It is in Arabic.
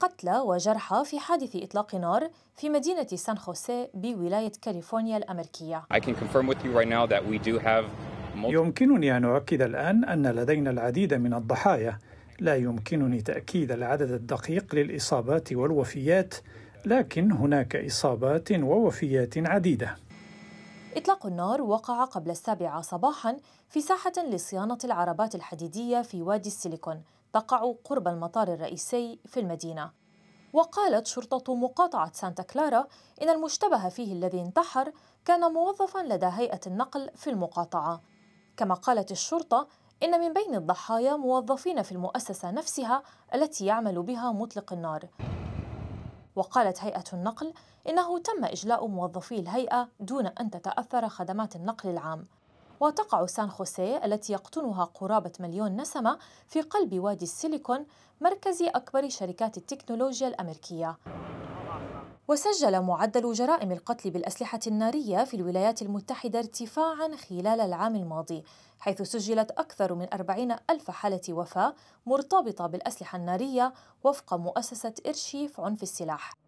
قتلى وجرحى في حادث إطلاق نار في مدينة سان خوسيه بولاية كاليفورنيا الأمريكيه. يمكنني أن أؤكد الآن أن لدينا العديد من الضحايا. لا يمكنني تأكيد العدد الدقيق للإصابات والوفيات، لكن هناك إصابات ووفيات عديدة. إطلاق النار وقع قبل السابعة صباحا في ساحة لصيانة العربات الحديدية في وادي السيليكون تقع قرب المطار الرئيسي في المدينة وقالت شرطة مقاطعة سانتا كلارا إن المشتبه فيه الذي انتحر كان موظفا لدى هيئة النقل في المقاطعة كما قالت الشرطة إن من بين الضحايا موظفين في المؤسسة نفسها التي يعمل بها مطلق النار وقالت هيئة النقل إنه تم إجلاء موظفي الهيئة دون أن تتأثر خدمات النقل العام وتقع سان خوسيه التي يقطنها قرابة مليون نسمة في قلب وادي السيليكون مركز أكبر شركات التكنولوجيا الأمريكية وسجل معدل جرائم القتل بالأسلحة النارية في الولايات المتحدة ارتفاعا خلال العام الماضي حيث سجلت أكثر من 40 ألف حالة وفاة مرتبطة بالأسلحة النارية وفق مؤسسة إرشيف عنف السلاح